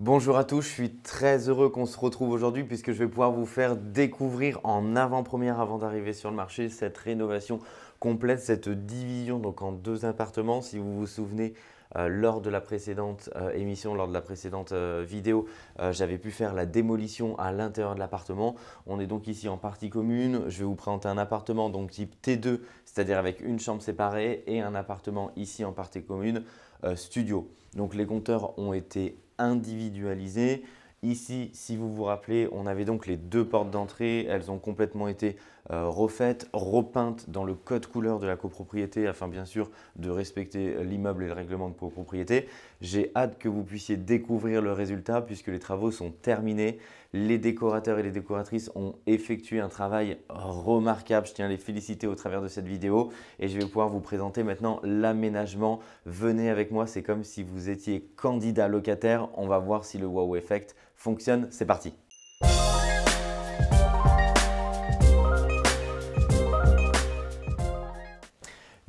Bonjour à tous, je suis très heureux qu'on se retrouve aujourd'hui puisque je vais pouvoir vous faire découvrir en avant-première avant, d'arriver sur le marché cette rénovation complète, cette division donc en deux appartements. Si vous vous souvenez, euh, lors de la précédente euh, émission, lors de la précédente euh, vidéo, j'avais pu faire la démolition à l'intérieur de l'appartement. On est donc ici en partie commune. Je vais vous présenter un appartement donc type T2, c'est-à-dire avec une chambre séparée et un appartement ici en partie commune euh, studio. Donc les compteurs ont été individualisés. Ici, si vous vous rappelez, on avait donc les deux portes d'entrée. Elles ont complètement été euh, refaites, repeintes dans le code couleur de la copropriété afin bien sûr de respecter euh, l'immeuble et le règlement de copropriété. J'ai hâte que vous puissiez découvrir le résultat puisque les travaux sont terminés les décorateurs et les décoratrices ont effectué un travail remarquable. Je tiens à les féliciter au travers de cette vidéo et je vais pouvoir vous présenter maintenant l'aménagement. Venez avec moi, c'est comme si vous étiez candidat locataire. On va voir si le wow effect fonctionne. C'est parti.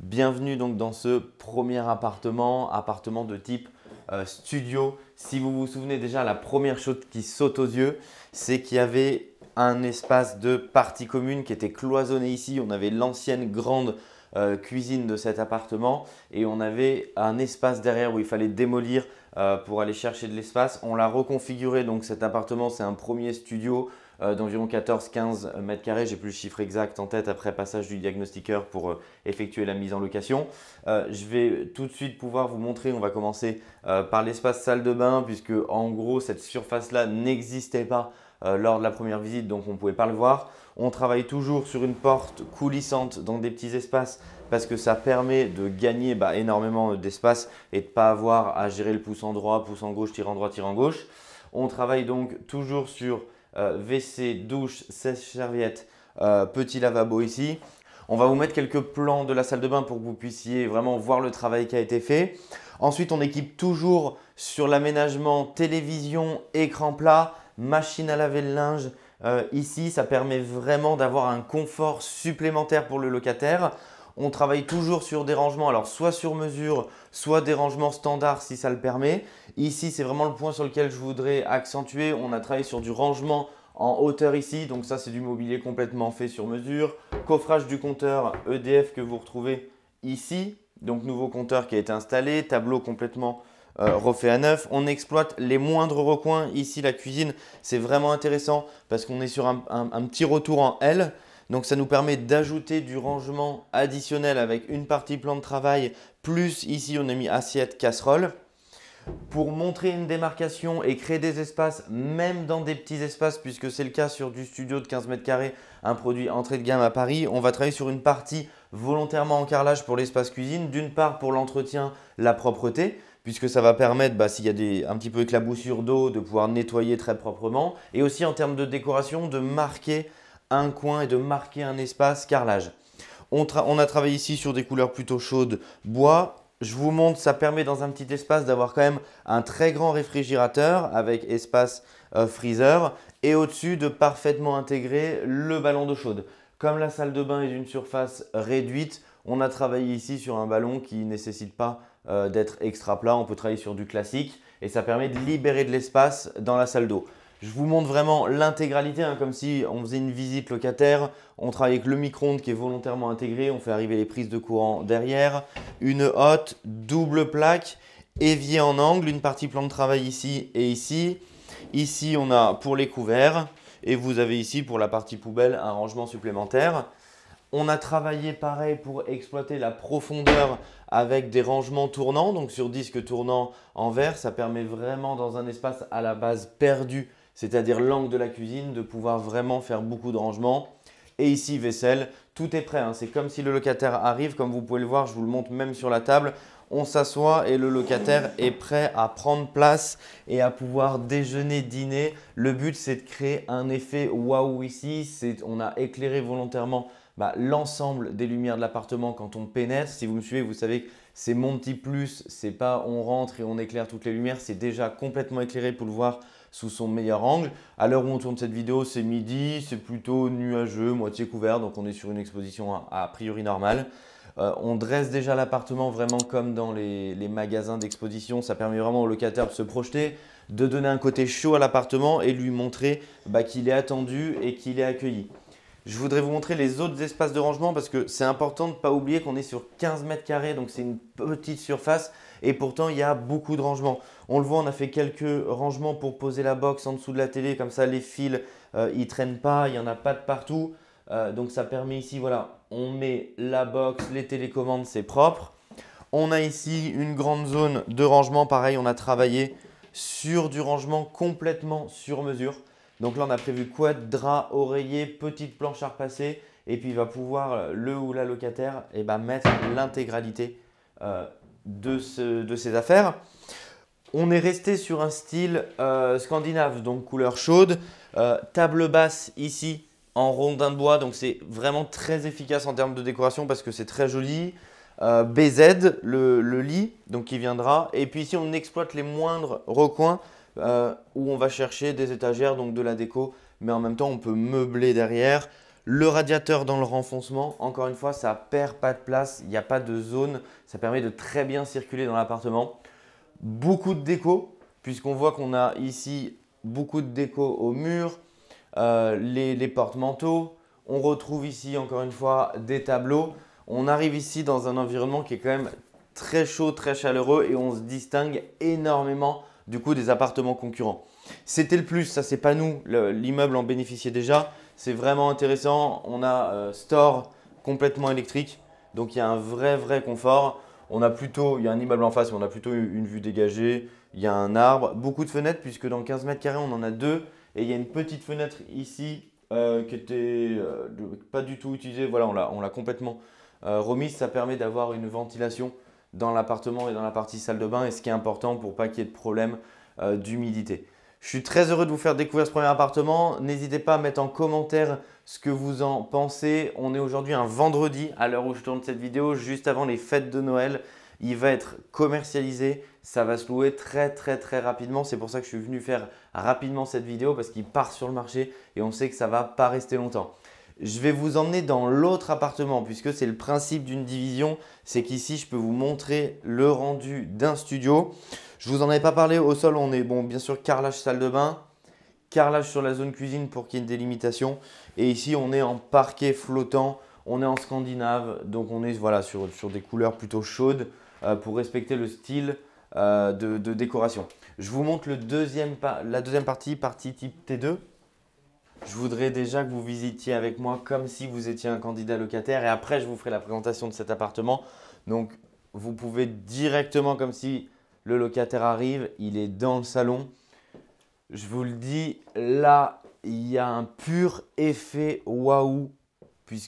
Bienvenue donc dans ce premier appartement, appartement de type euh, studio si vous vous souvenez déjà, la première chose qui saute aux yeux, c'est qu'il y avait un espace de partie commune qui était cloisonné ici. On avait l'ancienne grande euh, cuisine de cet appartement et on avait un espace derrière où il fallait démolir euh, pour aller chercher de l'espace. On l'a reconfiguré, donc cet appartement c'est un premier studio euh, d'environ 14-15 euh, mètres carrés. J'ai plus le chiffre exact en tête après passage du diagnostiqueur pour euh, effectuer la mise en location. je vais tout de suite pouvoir vous montrer, on va commencer par l'espace salle de bain puisque en gros cette surface-là n'existait pas lors de la première visite, donc on ne pouvait pas le voir. On travaille toujours sur une porte coulissante dans des petits espaces parce que ça permet de gagner bah, énormément d'espace et de ne pas avoir à gérer le pouce en droit, pouce en gauche, en droit, en gauche. On travaille donc toujours sur WC, euh, douche, sèche-serviette, euh, petit lavabo ici. On va vous mettre quelques plans de la salle de bain pour que vous puissiez vraiment voir le travail qui a été fait. Ensuite, on équipe toujours sur l'aménagement télévision, écran plat, machine à laver le linge. Euh, ici, ça permet vraiment d'avoir un confort supplémentaire pour le locataire. On travaille toujours sur des rangements, alors soit sur mesure, soit des rangements standards si ça le permet. Ici, c'est vraiment le point sur lequel je voudrais accentuer. On a travaillé sur du rangement en hauteur ici, donc ça c'est du mobilier complètement fait sur mesure. Coffrage du compteur EDF que vous retrouvez ici, donc nouveau compteur qui a été installé, tableau complètement euh, refait à neuf. On exploite les moindres recoins. Ici, la cuisine, c'est vraiment intéressant parce qu'on est sur un, petit retour en L. Donc ça nous permet d'ajouter du rangement additionnel avec une partie plan de travail, plus ici on a mis assiette, casserole. Pour montrer une démarcation et créer des espaces, même dans des petits espaces, puisque c'est le cas sur du studio de 15 mètres carrés, un produit entrée de gamme à Paris, on va travailler sur une partie volontairement en carrelage pour l'espace cuisine, d'une part pour l'entretien, la propreté, puisque ça va permettre, bah, s'il y a des, un petit peu éclaboussure d'eau, de pouvoir nettoyer très proprement, et aussi en termes de décoration, de marquer un coin et de marquer un espace carrelage. On, a travaillé ici sur des couleurs plutôt chaudes bois, je vous montre, ça permet dans un petit espace d'avoir quand même un très grand réfrigérateur avec espace euh, freezer et au-dessus de parfaitement intégrer le ballon d'eau chaude. Comme la salle de bain est d'une surface réduite, on a travaillé ici sur un ballon qui ne nécessite pas euh, d'être extra plat, on peut travailler sur du classique et ça permet de libérer de l'espace dans la salle d'eau. Je vous montre vraiment l'intégralité, hein, comme si on faisait une visite locataire. On travaille avec le micro-ondes qui est volontairement intégré. On fait arriver les prises de courant derrière. Une hotte, double plaque, évier en angle, une partie plan de travail ici et ici. Ici, on a pour les couverts. Et vous avez ici, pour la partie poubelle, un rangement supplémentaire. On a travaillé pareil pour exploiter la profondeur avec des rangements tournants, donc sur disque tournant en verre. Ça permet vraiment dans un espace à la base perdu c'est-à-dire l'angle de la cuisine, de pouvoir vraiment faire beaucoup de rangements. Et ici, vaisselle, tout est prêt. Hein. C'est comme si le locataire arrive, comme vous pouvez le voir, je vous le montre même sur la table. On s'assoit et le locataire est prêt à prendre place et à pouvoir déjeuner, dîner. Le but, c'est de créer un effet waouh ici. On a éclairé volontairement bah, l'ensemble des lumières de l'appartement quand on pénètre. Si vous me suivez, vous savez que c'est mon petit plus. C'est pas on rentre et on éclaire toutes les lumières. C'est déjà complètement éclairé pour le voir sous son meilleur angle. À l'heure où on tourne cette vidéo, c'est midi, c'est plutôt nuageux, moitié couvert, donc on est sur une exposition a, priori normale. Euh, on dresse déjà l'appartement vraiment comme dans les, magasins d'exposition. Ça permet vraiment au locataire de se projeter, de donner un côté chaud à l'appartement et lui montrer bah, qu'il est attendu et qu'il est accueilli. Je voudrais vous montrer les autres espaces de rangement parce que c'est important de ne pas oublier qu'on est sur 15 mètres carrés, donc c'est une petite surface et pourtant il y a beaucoup de rangements. On le voit, on a fait quelques rangements pour poser la box en dessous de la télé, comme ça les fils euh, ils traînent pas, il n'y en a pas de partout. Euh, donc ça permet ici, voilà, on met la box, les télécommandes, c'est propre. On a ici une grande zone de rangement, pareil, on a travaillé sur du rangement complètement sur mesure. Donc là, on a prévu quad, drap, oreiller, petite planche à repasser. Et puis, il va pouvoir, euh, le ou la locataire, et eh ben, mettre l'intégralité euh, de, ses affaires. On est resté sur un style euh, scandinave, donc couleur chaude. table basse ici en rondin de bois, donc c'est vraiment très efficace en termes de décoration parce que c'est très joli. BZ, le, le, lit, donc qui viendra. Et puis ici, on exploite les moindres recoins euh, où on va chercher des étagères, donc de la déco, mais en même temps on peut meubler derrière. Le radiateur dans le renfoncement, encore une fois, ça perd pas de place, il n'y a pas de zone, ça permet de très bien circuler dans l'appartement. Beaucoup de déco, puisqu'on voit qu'on a ici beaucoup de déco au mur, euh, les, les porte-manteaux, on retrouve ici encore une fois des tableaux. On arrive ici dans un environnement qui est quand même très chaud, très chaleureux et on se distingue énormément du coup des appartements concurrents. C'était le plus, ça c'est pas nous, l'immeuble en bénéficiait déjà. C'est vraiment intéressant. On a euh, store complètement électrique, donc il y a un vrai vrai confort. On a plutôt, il y a un immeuble en face, mais on a plutôt une vue dégagée. Il y a un arbre, beaucoup de fenêtres puisque dans 15 mètres carrés on en a deux et il y a une petite fenêtre ici euh, qui était euh, pas du tout utilisée. Voilà, on l'a complètement remise. Ça permet d'avoir une ventilation dans l'appartement et dans la partie salle de bain et ce qui est important pour pas qu'il y ait de problème euh, d'humidité. Je suis très heureux de vous faire découvrir ce premier appartement. N'hésitez pas à mettre en commentaire ce que vous en pensez. On est aujourd'hui un vendredi à l'heure où je tourne cette vidéo, juste avant les fêtes de Noël. Il va être commercialisé, ça va se louer très très très rapidement. C'est pour ça que je suis venu faire rapidement cette vidéo parce qu'il part sur le marché et on sait que ça va pas rester longtemps. Je vais vous emmener dans l'autre appartement puisque c'est le principe d'une division, c'est qu'ici je peux vous montrer le rendu d'un studio. Je vous en avais pas parlé, au sol on est bon bien sûr carrelage salle de bain, carrelage sur la zone cuisine pour qu'il y ait une délimitation et ici on est en parquet flottant, on est en scandinave donc on est voilà sur, des couleurs plutôt chaudes euh, pour respecter le style euh, de, décoration. Je vous montre la deuxième partie, partie type T2. Je voudrais déjà que vous visitiez avec moi comme si vous étiez un candidat locataire et après je vous ferai la présentation de cet appartement. Donc vous pouvez directement comme si le locataire arrive, il est dans le salon. Je vous le dis, là il y a un pur effet waouh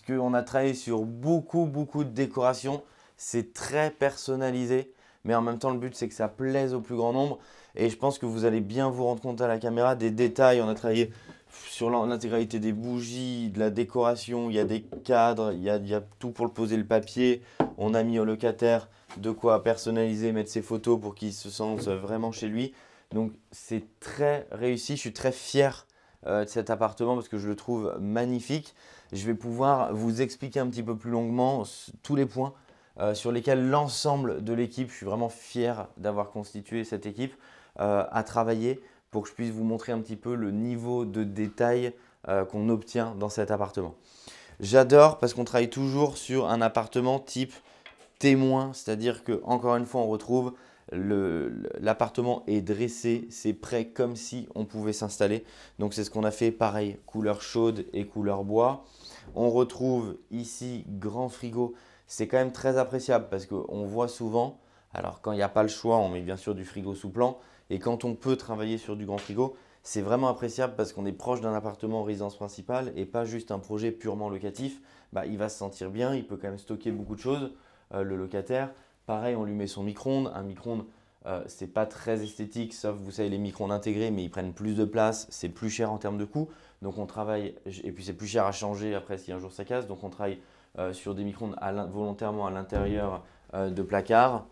on a travaillé sur beaucoup beaucoup de décorations. C'est très personnalisé mais en même temps le but c'est que ça plaise au plus grand nombre et je pense que vous allez bien vous rendre compte à la caméra des détails. On a travaillé sur l'intégralité des bougies, de la décoration, il y a des cadres, il y a, tout pour le poser le papier. On a mis au locataire de quoi personnaliser, mettre ses photos pour qu'il se sente vraiment chez lui. Donc c'est très réussi, je suis très fier euh, de cet appartement parce que je le trouve magnifique. Je vais pouvoir vous expliquer un petit peu plus longuement tous les points euh, sur lesquels l'ensemble de l'équipe, je suis vraiment fier d'avoir constitué cette équipe, euh, à a travaillé pour que je puisse vous montrer un petit peu le niveau de détail euh, qu'on obtient dans cet appartement. J'adore parce qu'on travaille toujours sur un appartement type témoin, c'est-à-dire que encore une fois on retrouve l'appartement est dressé, c'est prêt comme si on pouvait s'installer. Donc c'est ce qu'on a fait pareil, couleur chaude et couleur bois. On retrouve ici grand frigo, c'est quand même très appréciable parce qu'on voit souvent, alors quand il n'y a pas le choix, on met bien sûr du frigo sous plan, et quand on peut travailler sur du grand frigo, c'est vraiment appréciable parce qu'on est proche d'un appartement en résidence principale et pas juste un projet purement locatif. Bah, il va se sentir bien, il peut quand même stocker beaucoup de choses, euh, le locataire. Pareil, on lui met son micro-ondes. Un micro-ondes, euh, c'est pas très esthétique, sauf vous savez, les micro-ondes intégrés, mais ils prennent plus de place, c'est plus cher en termes de coût. Donc on travaille, et puis c'est plus cher à changer après si un jour ça casse. Donc on travaille euh, sur des micro-ondes volontairement à l'intérieur de placards.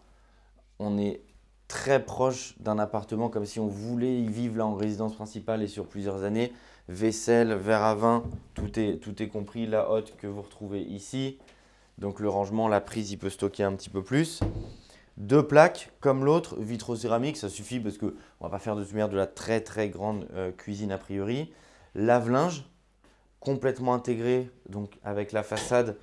On est très proche d'un appartement, comme si on voulait y vivre là en résidence principale et sur plusieurs années. Vaisselle, verre à vin, tout est, tout est compris. La hotte que vous retrouvez ici. Donc le rangement, la prise, il peut stocker un petit peu plus. Deux plaques comme l'autre, céramique. ça suffit parce qu'on ne va pas faire de lumière de la très très grande euh, cuisine a priori. Lave-linge, complètement intégré, donc avec la façade,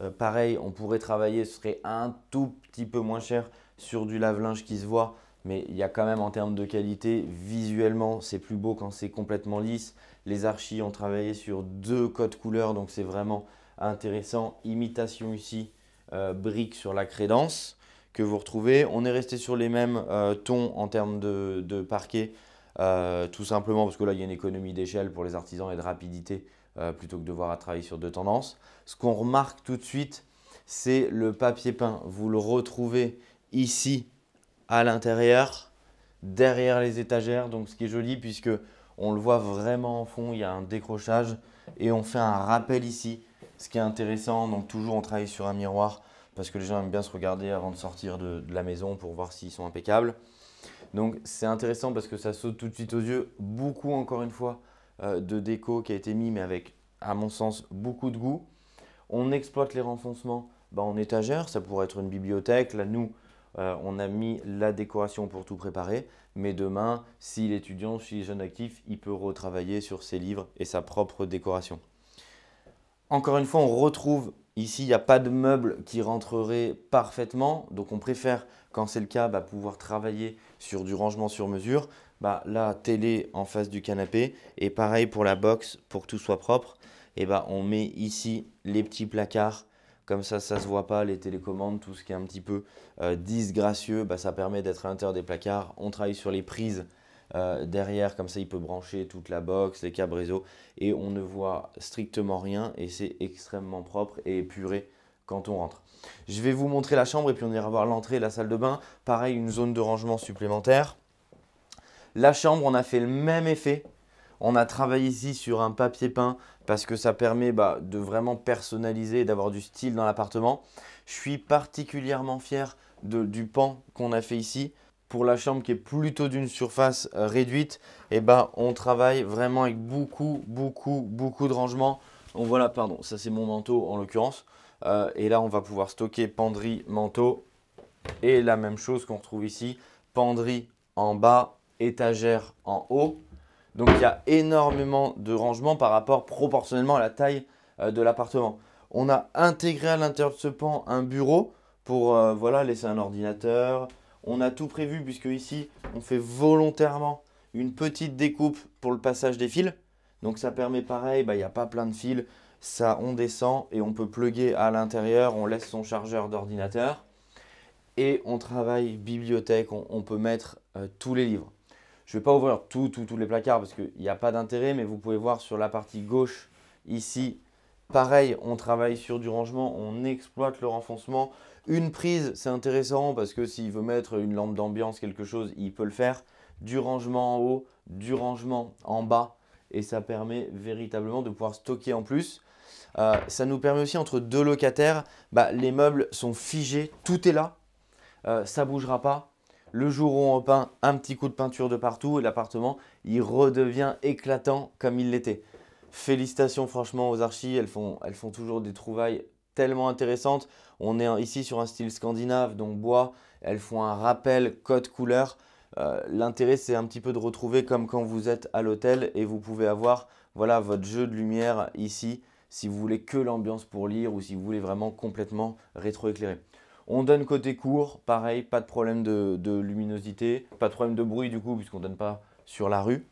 euh, pareil, on pourrait travailler, ce serait un tout petit peu moins cher sur du lave-linge qui se voit, mais il y a quand même en termes de qualité, visuellement, c'est plus beau quand c'est complètement lisse. Les archis ont travaillé sur deux codes couleurs, donc c'est vraiment intéressant. Imitation ici, euh, brique sur la crédence que vous retrouvez. On est resté sur les mêmes euh, tons en termes de, parquet, euh, tout simplement parce que là, il y a une économie d'échelle pour les artisans et de rapidité plutôt que de devoir travailler sur deux tendances. Ce qu'on remarque tout de suite, c'est le papier peint. Vous le retrouvez ici à l'intérieur, derrière les étagères. Donc ce qui est joli puisque on le voit vraiment en fond, il y a un décrochage et on fait un rappel ici. Ce qui est intéressant, donc toujours on travaille sur un miroir parce que les gens aiment bien se regarder avant de sortir de, la maison pour voir s'ils sont impeccables. Donc c'est intéressant parce que ça saute tout de suite aux yeux. Beaucoup encore une fois euh, de déco qui a été mis mais avec à mon sens beaucoup de goût. On exploite les renfoncements bah, en étagère, ça pourrait être une bibliothèque. Là nous euh, on a mis la décoration pour tout préparer, mais demain, si l'étudiant, si jeune actif, il peut retravailler sur ses livres et sa propre décoration. Encore une fois, on retrouve ici, il n'y a pas de meuble qui rentrerait parfaitement, donc on préfère, quand c'est le cas, bah, pouvoir travailler sur du rangement sur mesure. Bah, la télé en face du canapé, et pareil pour la box, pour que tout soit propre, et bah, on met ici les petits placards comme ça, ça se voit pas, les télécommandes, tout ce qui est un petit peu euh, disgracieux, bah, ça permet d'être à l'intérieur des placards. On travaille sur les prises euh, derrière, comme ça il peut brancher toute la box, les câbles réseau, et on ne voit strictement rien, et c'est extrêmement propre et épuré quand on rentre. Je vais vous montrer la chambre, et puis on ira voir l'entrée et la salle de bain. Pareil, une zone de rangement supplémentaire. La chambre, on a fait le même effet on a travaillé ici sur un papier peint parce que ça permet bah, de vraiment personnaliser et d'avoir du style dans l'appartement. Je suis particulièrement fier du pan qu'on a fait ici. Pour la chambre qui est plutôt d'une surface euh, réduite, et eh bah, on travaille vraiment avec beaucoup, beaucoup, beaucoup de rangement. Donc voilà, pardon, ça c'est mon manteau en l'occurrence. Euh, et là, on va pouvoir stocker penderie, manteau. Et la même chose qu'on retrouve ici, penderie en bas, étagère en haut. Donc il y a énormément de rangements par rapport proportionnellement à la taille euh, de l'appartement. On a intégré à l'intérieur de ce pan un bureau pour euh, voilà, laisser un ordinateur. On a tout prévu puisque ici on fait volontairement une petite découpe pour le passage des fils. Donc ça permet pareil, bah, il n'y a pas plein de fils. Ça, on descend et on peut plugger à l'intérieur, on laisse son chargeur d'ordinateur. Et on travaille bibliothèque, on, peut mettre euh, tous les livres. Je ne vais pas ouvrir tous tout, les placards parce qu'il n'y a pas d'intérêt, mais vous pouvez voir sur la partie gauche, ici, pareil, on travaille sur du rangement, on exploite le renfoncement. Une prise, c'est intéressant parce que s'il veut mettre une lampe d'ambiance, quelque chose, il peut le faire. Du rangement en haut, du rangement en bas. Et ça permet véritablement de pouvoir stocker en plus. Euh, ça nous permet aussi entre deux locataires, bah, les meubles sont figés, tout est là, ça euh, ça bougera pas. Le jour où on repeint un petit coup de peinture de partout, et l'appartement, il redevient éclatant comme il l'était. Félicitations franchement aux archis, elles font, toujours des trouvailles tellement intéressantes. On est ici sur un style scandinave, donc bois, elles font un rappel code couleur. Euh, l'intérêt, c'est un petit peu de retrouver comme quand vous êtes à l'hôtel et vous pouvez avoir voilà, votre jeu de lumière ici si vous voulez que l'ambiance pour lire ou si vous voulez vraiment complètement rétroéclairer. On donne côté court, pareil, pas de problème de, luminosité, pas de problème de bruit du coup, puisqu'on ne donne pas sur la rue.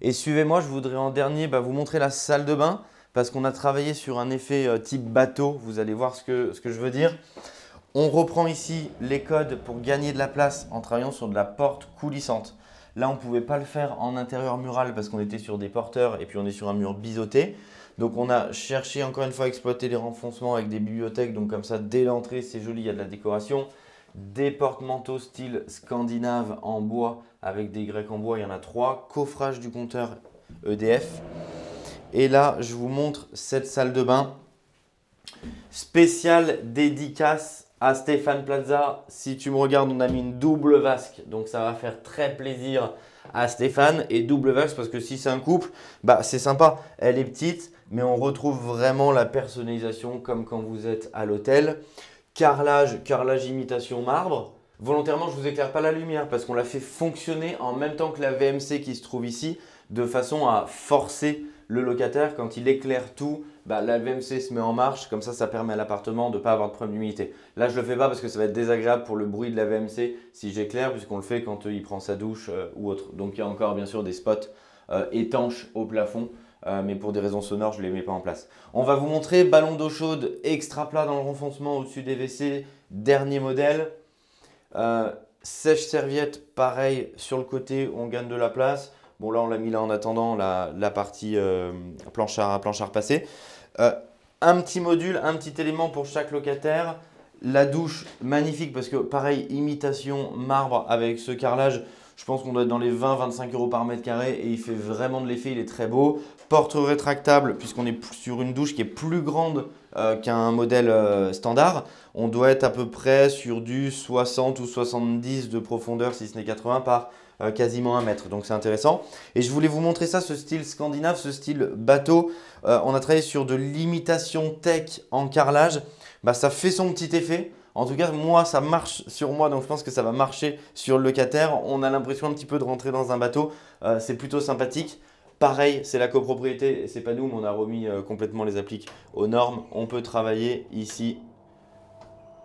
Et suivez-moi, je voudrais en dernier bah, vous montrer la salle de bain, parce qu'on a travaillé sur un effet euh, type bateau, vous allez voir ce que, ce que je veux dire. On reprend ici les codes pour gagner de la place en travaillant sur de la porte coulissante. Là, on ne pouvait pas le faire en intérieur mural parce qu'on était sur des porteurs et puis on est sur un mur biseauté. Donc on a cherché encore une fois à exploiter les renfoncements avec des bibliothèques. Donc comme ça, dès l'entrée, c'est joli, il y a de la décoration. Des porte-manteaux style scandinave en bois avec des grecs en bois, il y en a trois. Coffrage du compteur EDF. Et là, je vous montre cette salle de bain spéciale dédicace à Stéphane Plaza. Si tu me regardes, on a mis une double vasque, donc ça va faire très plaisir à Stéphane. Et double vasque parce que si c'est un couple, bah c'est sympa. Elle est petite, mais on retrouve vraiment la personnalisation comme quand vous êtes à l'hôtel. Carrelage, carrelage imitation marbre. Volontairement, je ne vous éclaire pas la lumière parce qu'on l'a fait fonctionner en même temps que la VMC qui se trouve ici, de façon à forcer le locataire quand il éclaire tout bah, la VMC se met en marche, comme ça, ça permet à l'appartement de ne pas avoir de problème d'humidité. Là, je ne le fais pas parce que ça va être désagréable pour le bruit de la VMC si j'éclaire, puisqu'on le fait quand euh, il prend sa douche euh, ou autre. Donc, il y a encore, bien sûr, des spots euh, étanches au plafond, mais pour des raisons sonores, je ne les mets pas en place. On va vous montrer ballon d'eau chaude extra plat dans le renfoncement au-dessus des WC, dernier modèle. Sèche-serviette, pareil, sur le côté, on gagne de la place. Bon, là, on l'a mis là en attendant la, partie euh, planchard à, planchard passé. Euh, un petit module, un petit élément pour chaque locataire. La douche, magnifique, parce que pareil, imitation marbre avec ce carrelage. Je pense qu'on doit être dans les 20-25 euros par mètre carré et il fait vraiment de l'effet, il est très beau. Porte rétractable, puisqu'on est sur une douche qui est plus grande euh, qu'un modèle standard. On doit être à peu près sur du 60 ou 70 de profondeur, si ce n'est 80 par euh, quasiment un mètre. Donc c'est intéressant. Et je voulais vous montrer ça, ce style scandinave, ce style bateau. Euh, on a travaillé sur de l'imitation tech en carrelage. Bah, ça fait son petit effet. En tout cas, moi, ça marche sur moi, donc je pense que ça va marcher sur le locataire. On a l'impression un petit peu de rentrer dans un bateau. Euh, c'est plutôt sympathique. Pareil, c'est la copropriété, c'est pas nous, mais on a remis complètement les appliques aux normes. On peut travailler ici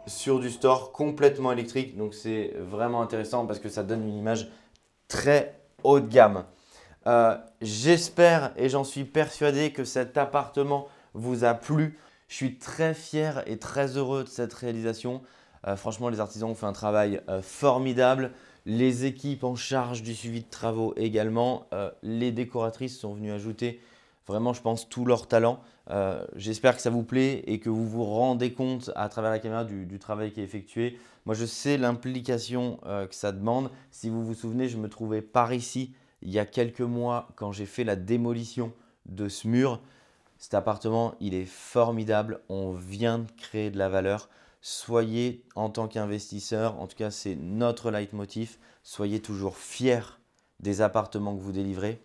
sur du store complètement électrique, donc c'est vraiment intéressant parce que ça donne une image très haut de gamme. Euh, j'espère et j'en suis persuadé que cet appartement vous a plu. Je suis très fier et très heureux de cette réalisation. Euh, franchement, les artisans ont fait un travail euh, formidable. Les équipes en charge du suivi de travaux également. les décoratrices sont venues ajouter vraiment, je pense, tout leur talent. J'espère que ça vous plaît et que vous vous rendez compte à travers la caméra du travail qui est effectué. Moi, je sais l'implication euh, que ça demande. Si vous vous souvenez, je me trouvais par ici il y a quelques mois quand j'ai fait la démolition de ce mur. Cet appartement, il est formidable. On vient de créer de la valeur. Soyez en tant qu'investisseur, en tout cas c'est notre leitmotiv, soyez toujours fier des appartements que vous délivrez.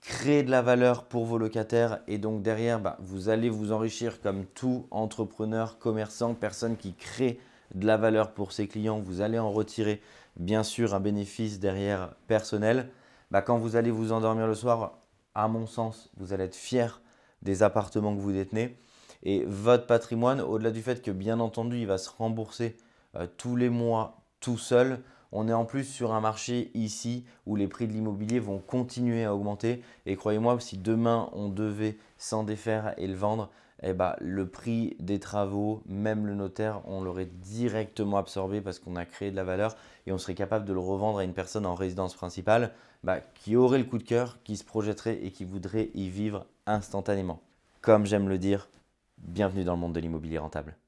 Créez de la valeur pour vos locataires et donc derrière, bah, vous allez vous enrichir comme tout entrepreneur, commerçant, personne qui crée de la valeur pour ses clients, vous allez en retirer bien sûr un bénéfice derrière personnel. Bah, quand vous allez vous endormir le soir, à mon sens, vous allez être fier des appartements que vous détenez. Et votre patrimoine, au-delà du fait que bien entendu, il va se rembourser euh, tous les mois tout seul, on est en plus sur un marché ici où les prix de l'immobilier vont continuer à augmenter. Et croyez-moi, si demain on devait s'en défaire et le vendre, eh ben, le prix des travaux, même le notaire, on l'aurait directement absorbé parce qu'on a créé de la valeur et on serait capable de le revendre à une personne en résidence principale bah, qui aurait le coup de cœur, qui se projetterait et qui voudrait y vivre instantanément. Comme j'aime le dire, bienvenue dans le monde de l'immobilier rentable.